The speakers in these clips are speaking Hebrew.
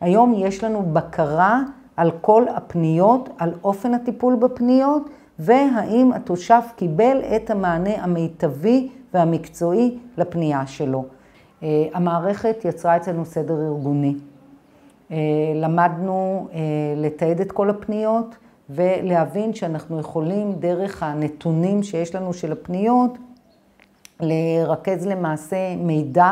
היום יש לנו בקרה על כל הפניות, על אופן הטיפול בפניות, והאם התושב קיבל את המענה המיטבי והמקצועי לפנייה שלו. אה, המערכת יצרה אצלנו סדר ארגוני. אה, למדנו אה, לתעד את כל הפניות ולהבין שאנחנו יכולים דרך הנתונים שיש לנו של הפניות לרכז למעשה מידע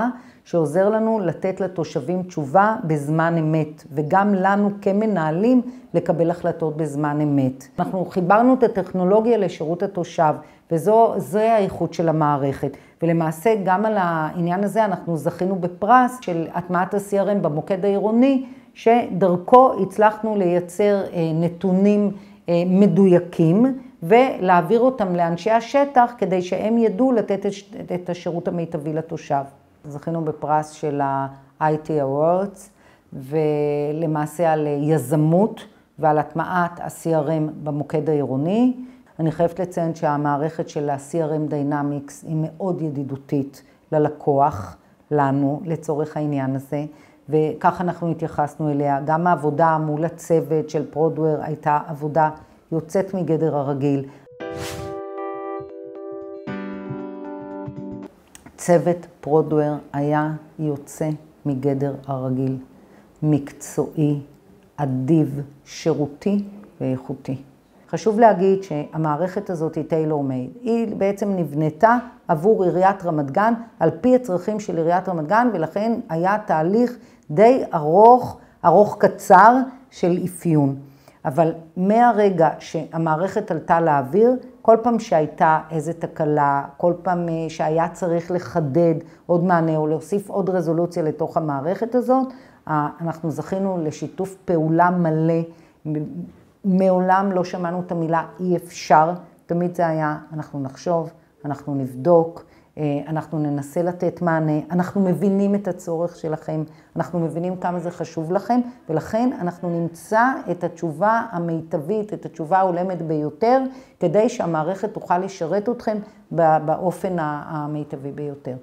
שעוזר לנו לתת לתושבים תשובה בזמן אמת, וגם לנו כמנהלים לקבל החלטות בזמן אמת. אנחנו חיברנו את הטכנולוגיה לשירות התושב, וזו האיכות של המערכת. ולמעשה גם על העניין הזה אנחנו זכינו בפרס של הטמעת ה-CRM במוקד העירוני, שדרכו הצלחנו לייצר אה, נתונים אה, מדויקים. ולהעביר אותם לאנשי השטח כדי שהם ידעו לתת את השירות המיטבי לתושב. זכינו בפרס של ה-IT Awards, ולמעשה על יזמות ועל הטמעת ה-CRM במוקד העירוני. אני חייבת לציין שהמערכת של ה-CRM Dynamics היא מאוד ידידותית ללקוח, לנו, לצורך העניין הזה, וכך אנחנו התייחסנו אליה. גם העבודה מול הצוות של פרודוור הייתה עבודה יוצאת מגדר הרגיל. צוות פרודוור היה יוצא מגדר הרגיל, מקצועי, אדיב, שירותי ואיכותי. חשוב להגיד שהמערכת הזאת היא טיילור מייד. היא בעצם נבנתה עבור עיריית רמת גן, על פי הצרכים של עיריית רמת גן, ולכן היה תהליך די ארוך, ארוך קצר, של אפיון. אבל מהרגע שהמערכת עלתה לאוויר, כל פעם שהייתה איזו תקלה, כל פעם אה, שהיה צריך לחדד עוד מענה או להוסיף עוד רזולוציה לתוך המערכת הזאת, אה, אנחנו זכינו לשיתוף פעולה מלא. מעולם לא שמענו את המילה אי אפשר, תמיד זה היה, אנחנו נחשוב, אנחנו נבדוק. אה, אנחנו ננסה לתת מענה, אנחנו מבינים את הצורך שלכם, אנחנו מבינים כמה זה חשוב לכם, ולכן אנחנו נמצא את התשובה המיטבית, את התשובה ההולמת ביותר, כדי שהמערכת תוכל לשרת אתכם באופן המיטבי ביותר.